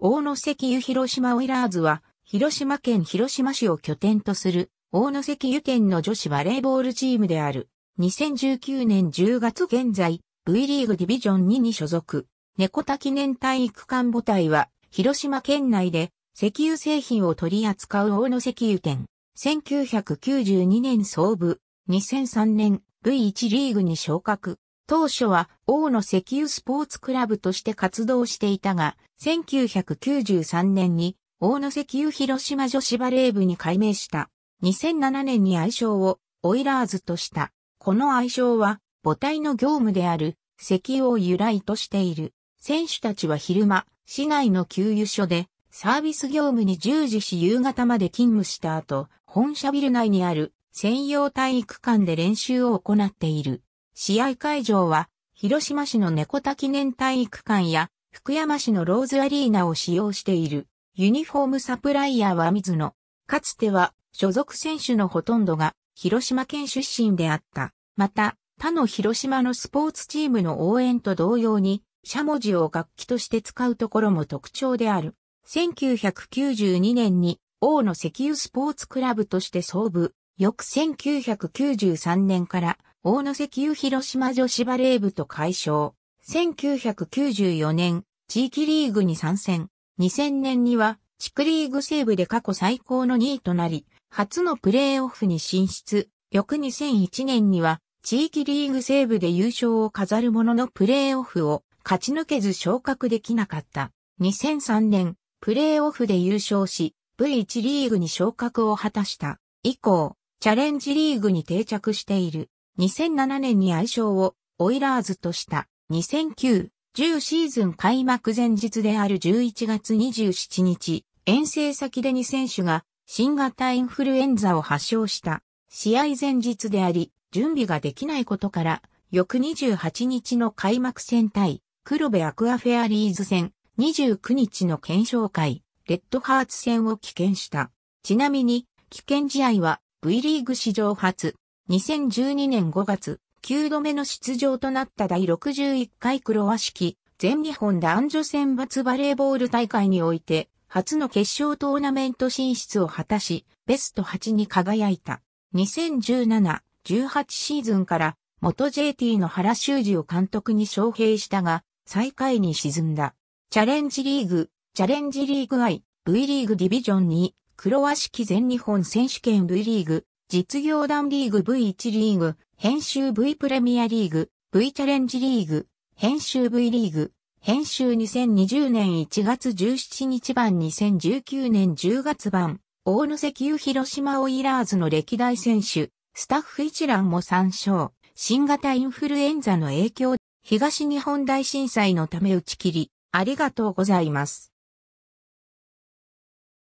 大野石油広島オイラーズは、広島県広島市を拠点とする、大野石油店の女子バレーボールチームである。2019年10月現在、V リーグディビジョン2に所属。猫田記念体育館母体は、広島県内で、石油製品を取り扱う大野石油店。1992年創部、2003年 V1 リーグに昇格。当初は王の石油スポーツクラブとして活動していたが、1993年に王の石油広島女子バレー部に改名した。2007年に愛称をオイラーズとした。この愛称は母体の業務である石油を由来としている。選手たちは昼間、市内の給油所でサービス業務に従事し夕方まで勤務した後、本社ビル内にある専用体育館で練習を行っている。試合会場は、広島市の猫田記念体育館や、福山市のローズアリーナを使用している。ユニフォームサプライヤーは水野。かつては、所属選手のほとんどが、広島県出身であった。また、他の広島のスポーツチームの応援と同様に、しゃもじを楽器として使うところも特徴である。1992年に、大野石油スポーツクラブとして創部。翌1993年から、大野石油広島女子バレー部と解消。1994年、地域リーグに参戦。2000年には、地区リーグ西部で過去最高の2位となり、初のプレーオフに進出。翌2001年には、地域リーグ西部で優勝を飾るもののプレーオフを勝ち抜けず昇格できなかった。2003年、プレーオフで優勝し、V1 リーグに昇格を果たした。以降、チャレンジリーグに定着している。2007年に愛称をオイラーズとした2009、10シーズン開幕前日である11月27日、遠征先で2選手が新型インフルエンザを発症した試合前日であり、準備ができないことから、翌28日の開幕戦対、黒部アクアフェアリーズ戦、29日の検証会、レッドハーツ戦を棄権した。ちなみに、棄権試合は V リーグ史上初、2012年5月、9度目の出場となった第61回黒和式全日本男女選抜バレーボール大会において、初の決勝トーナメント進出を果たし、ベスト8に輝いた。2017、18シーズンから元 JT の原修二を監督に招聘したが、最下位に沈んだ。チャレンジリーグ、チャレンジリーグ I、V リーグディビジョン2、黒和式全日本選手権 V リーグ、実業団リーグ V1 リーグ、編集 V プレミアリーグ、V チャレンジリーグ、編集 V リーグ、編集2020年1月17日版2019年10月版、大野石油広島オイラーズの歴代選手、スタッフ一覧も参照、新型インフルエンザの影響、東日本大震災のため打ち切り、ありがとうございます。